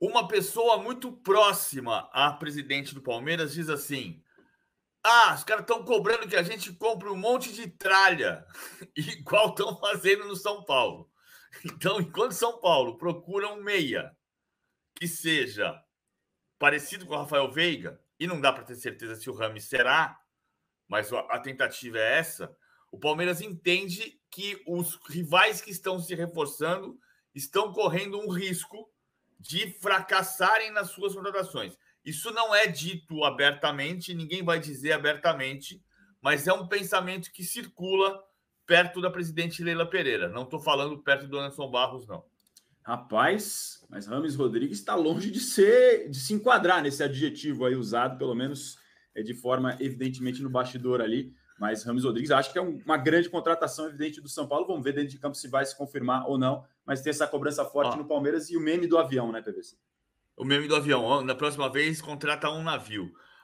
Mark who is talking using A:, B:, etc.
A: Uma pessoa muito próxima à presidente do Palmeiras diz assim: Ah, os caras estão cobrando que a gente compre um monte de tralha, igual estão fazendo no São Paulo. Então, enquanto São Paulo procura um meia que seja parecido com o Rafael Veiga, e não dá para ter certeza se o Rami será, mas a tentativa é essa. O Palmeiras entende que os rivais que estão se reforçando estão correndo um risco de fracassarem nas suas contratações. Isso não é dito abertamente, ninguém vai dizer abertamente, mas é um pensamento que circula perto da presidente Leila Pereira. Não estou falando perto do Anderson Barros, não.
B: Rapaz, mas Rames Rodrigues está longe de ser, de se enquadrar nesse adjetivo aí usado, pelo menos é, de forma evidentemente no bastidor ali mas Rams Rodrigues acho que é uma grande contratação evidente do São Paulo. Vamos ver dentro de campo se vai se confirmar ou não. Mas tem essa cobrança forte no Palmeiras e o meme do avião, né, PVC?
A: O meme do avião. na próxima vez, contrata um navio.